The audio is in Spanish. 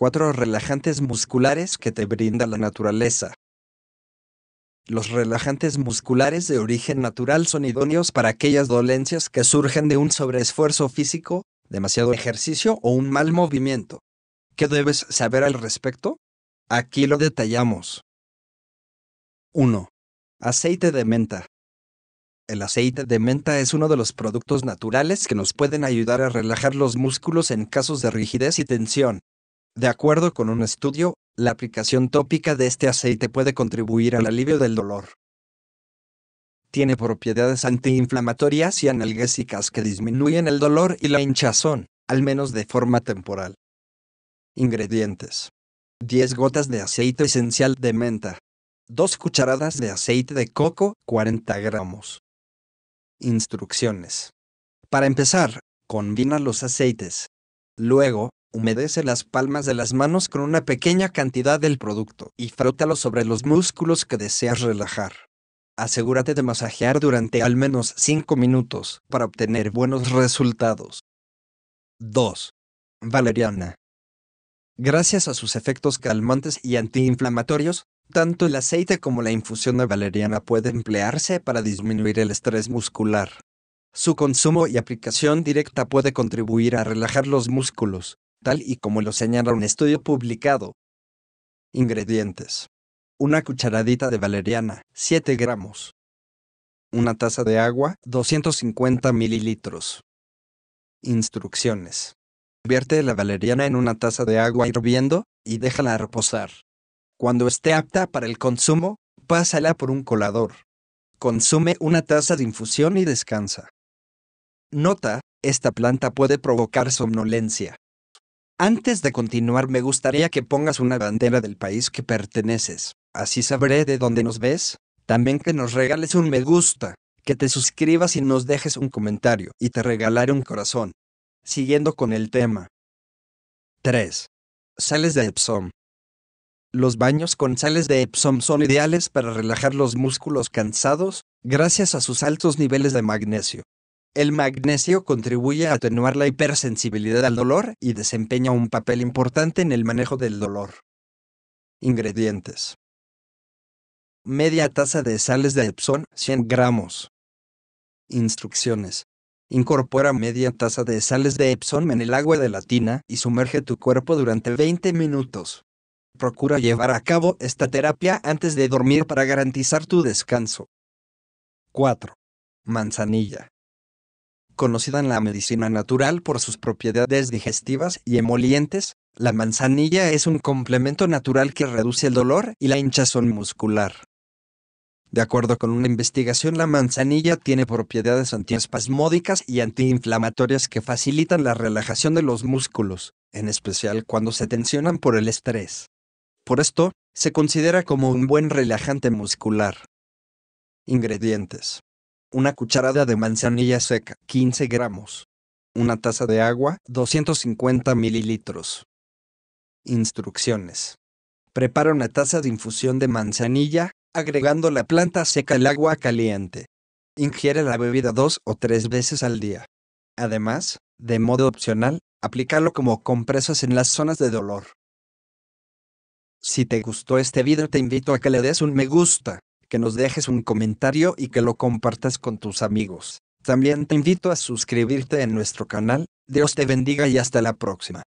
Cuatro relajantes musculares que te brinda la naturaleza. Los relajantes musculares de origen natural son idóneos para aquellas dolencias que surgen de un sobreesfuerzo físico, demasiado ejercicio o un mal movimiento. ¿Qué debes saber al respecto? Aquí lo detallamos. 1. Aceite de menta. El aceite de menta es uno de los productos naturales que nos pueden ayudar a relajar los músculos en casos de rigidez y tensión. De acuerdo con un estudio, la aplicación tópica de este aceite puede contribuir al alivio del dolor. Tiene propiedades antiinflamatorias y analgésicas que disminuyen el dolor y la hinchazón, al menos de forma temporal. Ingredientes. 10 gotas de aceite esencial de menta. 2 cucharadas de aceite de coco, 40 gramos. Instrucciones. Para empezar, combina los aceites, Luego, humedece las palmas de las manos con una pequeña cantidad del producto y frótalo sobre los músculos que deseas relajar. Asegúrate de masajear durante al menos 5 minutos para obtener buenos resultados. 2. Valeriana. Gracias a sus efectos calmantes y antiinflamatorios, tanto el aceite como la infusión de valeriana puede emplearse para disminuir el estrés muscular. Su consumo y aplicación directa puede contribuir a relajar los músculos, tal y como lo señala un estudio publicado. Ingredientes. Una cucharadita de valeriana, 7 gramos. Una taza de agua, 250 mililitros. Instrucciones. Vierte la valeriana en una taza de agua hirviendo y déjala reposar. Cuando esté apta para el consumo, pásala por un colador. Consume una taza de infusión y descansa. Nota, esta planta puede provocar somnolencia. Antes de continuar me gustaría que pongas una bandera del país que perteneces, así sabré de dónde nos ves, también que nos regales un me gusta, que te suscribas y nos dejes un comentario y te regalaré un corazón. Siguiendo con el tema. 3. Sales de Epsom. Los baños con sales de Epsom son ideales para relajar los músculos cansados, gracias a sus altos niveles de magnesio, el magnesio contribuye a atenuar la hipersensibilidad al dolor y desempeña un papel importante en el manejo del dolor. Ingredientes. Media taza de sales de Epsom, 100 gramos. Instrucciones. Incorpora media taza de sales de Epsom en el agua de la tina y sumerge tu cuerpo durante 20 minutos. Procura llevar a cabo esta terapia antes de dormir para garantizar tu descanso. 4. Manzanilla conocida en la medicina natural por sus propiedades digestivas y emolientes, la manzanilla es un complemento natural que reduce el dolor y la hinchazón muscular. De acuerdo con una investigación, la manzanilla tiene propiedades antiespasmódicas y antiinflamatorias que facilitan la relajación de los músculos, en especial cuando se tensionan por el estrés. Por esto, se considera como un buen relajante muscular. Ingredientes una cucharada de manzanilla seca, 15 gramos, una taza de agua, 250 mililitros. Instrucciones. Prepara una taza de infusión de manzanilla, agregando la planta seca al agua caliente. Ingiere la bebida dos o tres veces al día. Además, de modo opcional, aplicarlo como compresas en las zonas de dolor. Si te gustó este video te invito a que le des un me gusta que nos dejes un comentario y que lo compartas con tus amigos. También te invito a suscribirte en nuestro canal. Dios te bendiga y hasta la próxima.